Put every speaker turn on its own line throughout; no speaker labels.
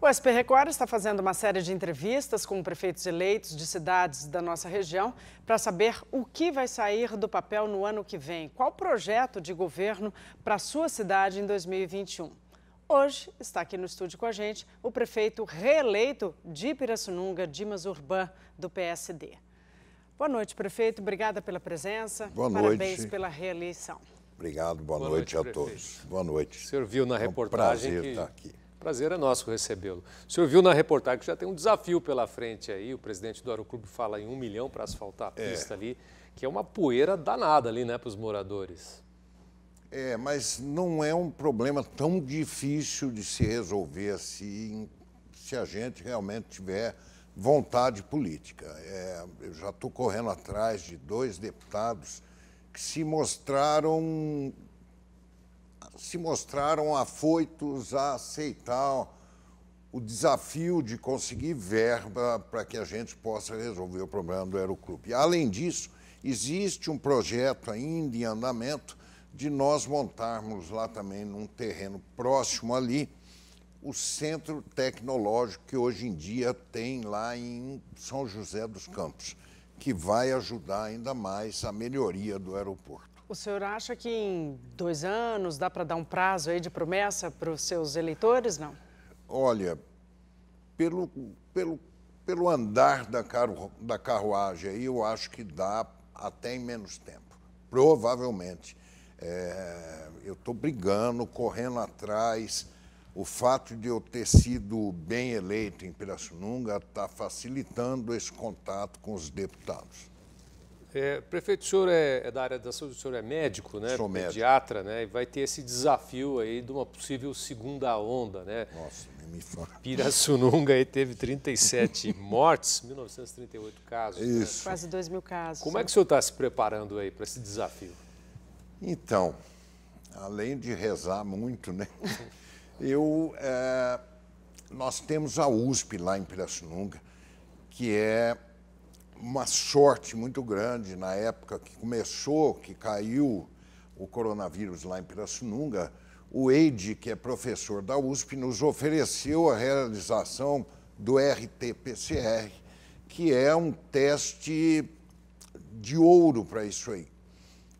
O SP Record está fazendo uma série de entrevistas com prefeitos eleitos de cidades da nossa região para saber o que vai sair do papel no ano que vem, qual projeto de governo para a sua cidade em 2021. Hoje está aqui no estúdio com a gente o prefeito reeleito de Pirassununga, Dimas Urbã, do PSD. Boa noite, prefeito. Obrigada pela presença. Boa Parabéns noite. Parabéns pela reeleição.
Obrigado, boa,
boa noite, noite, a prefeito. todos. Boa noite. O senhor viu na reportagem. É um prazer que... estar aqui. Prazer é nosso recebê-lo. O senhor viu na reportagem que já tem um desafio pela frente aí. O presidente do Aeroclube fala em um milhão para asfaltar a é. pista é. ali, que é uma poeira danada ali, né, para os moradores.
É, mas não é um problema tão difícil de se resolver assim, se a gente realmente tiver vontade política. É, eu já estou correndo atrás de dois deputados que se mostraram se mostraram afoitos a aceitar o desafio de conseguir verba para que a gente possa resolver o problema do Aeroclube. Além disso, existe um projeto ainda em andamento de nós montarmos lá também, num terreno próximo ali, o centro tecnológico que hoje em dia tem lá em São José dos Campos que vai ajudar ainda mais a melhoria do aeroporto.
O senhor acha que em dois anos dá para dar um prazo aí de promessa para os seus eleitores, não?
Olha, pelo, pelo, pelo andar da, carro, da carruagem aí, eu acho que dá até em menos tempo. Provavelmente. É, eu estou brigando, correndo atrás, o fato de eu ter sido bem eleito em Pirassununga está facilitando esse contato com os deputados.
É, prefeito, o senhor é, é, da área da saúde, o senhor é médico, né? Sou Pediatra, né? E vai ter esse desafio aí de uma possível segunda onda, né? Nossa, nem me fala. Pirassununga aí teve 37 mortes, 1938 casos. Né? Isso. Né? Quase 2
mil casos. Como é que o senhor
está se preparando aí para esse desafio?
Então, além de rezar muito, né? Eu, é, nós temos a USP lá em Pirassununga, que é uma sorte muito grande na época que começou, que caiu o coronavírus lá em Pirassununga, o Eide, que é professor da USP, nos ofereceu a realização do RT-PCR, que é um teste de ouro para isso aí.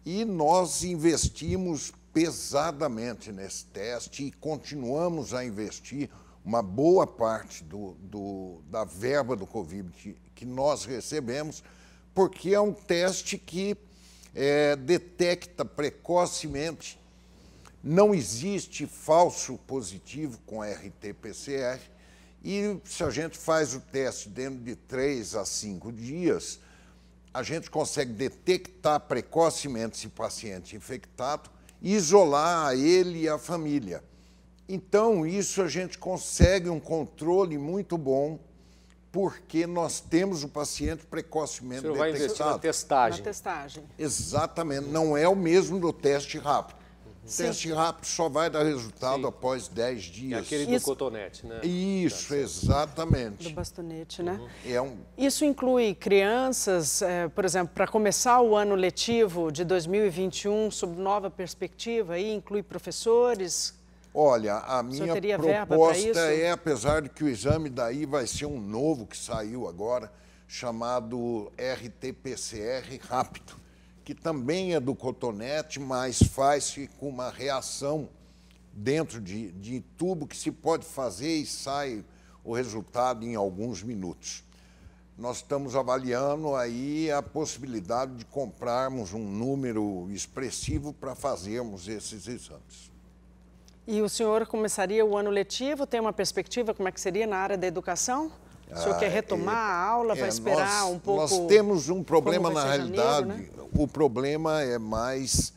E nós investimos pesadamente nesse teste e continuamos a investir uma boa parte do, do, da verba do Covid que nós recebemos, porque é um teste que é, detecta precocemente. Não existe falso positivo com RT-PCR. E se a gente faz o teste dentro de três a cinco dias, a gente consegue detectar precocemente esse paciente infectado isolar ele e a família. Então, isso a gente consegue um controle muito bom, porque nós temos o paciente precocemente o detectado. vai investir na testagem. na testagem. Exatamente, não é o mesmo do teste rápido. Teste assim, rápido ah, só vai dar resultado Sim. após 10 dias. É aquele do Isso... cotonete, né? Isso, tá exatamente.
Do bastonete, né? Uhum. É um... Isso inclui crianças, é, por exemplo, para começar o ano letivo de 2021 sob nova perspectiva, e inclui professores,
Olha, a minha proposta é, apesar de que o exame daí vai ser um novo que saiu agora, chamado RT-PCR rápido que também é do cotonete, mas faz-se com uma reação dentro de, de tubo que se pode fazer e sai o resultado em alguns minutos. Nós estamos avaliando aí a possibilidade de comprarmos um número expressivo para fazermos esses exames.
E o senhor começaria o ano letivo? Tem uma perspectiva como é que seria na área da educação? O senhor quer ah, retomar é, a aula? É, vai esperar nós, um pouco? Nós
temos um problema na realidade. Janeiro, né? O problema é mais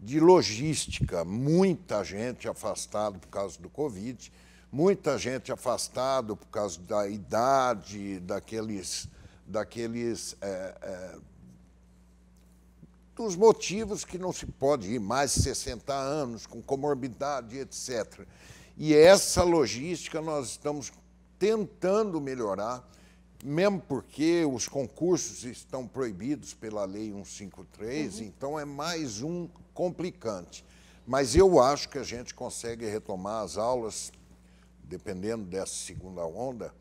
de logística. Muita gente afastada por causa do Covid, muita gente afastada por causa da idade, daqueles. daqueles é, é, dos motivos que não se pode ir mais de 60 anos, com comorbidade, etc. E essa logística nós estamos tentando melhorar, mesmo porque os concursos estão proibidos pela Lei 153, uhum. então é mais um complicante. Mas eu acho que a gente consegue retomar as aulas, dependendo dessa segunda onda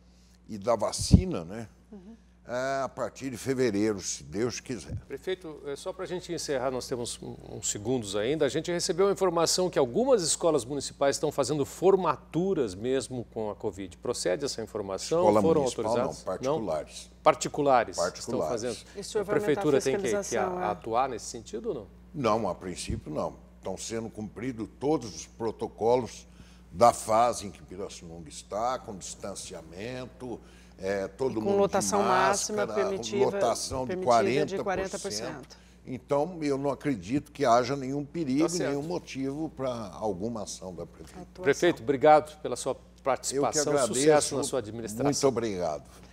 e da vacina, né? Uhum. É, a partir de fevereiro, se Deus quiser.
Prefeito, é, só para a gente encerrar, nós temos uns segundos ainda. A gente recebeu a informação que algumas escolas municipais estão fazendo formaturas mesmo com a Covid. Procede essa informação? Escola Foram autorizadas? Não, particulares. Não? Particulares, particulares. estão fazendo. E a prefeitura a tem que, que é? atuar nesse sentido ou não?
Não, a princípio não. Estão sendo cumpridos todos os protocolos da fase em que Pirassununga está, com distanciamento, é, todo com mundo lotação de máscara, máxima permitida, lotação de 40%, 40%. Então, eu não acredito que haja nenhum perigo, tá nenhum motivo para alguma ação da prefeitura.
Prefeito, obrigado pela sua participação, eu que agradeço, sucesso na sua administração. Muito
obrigado.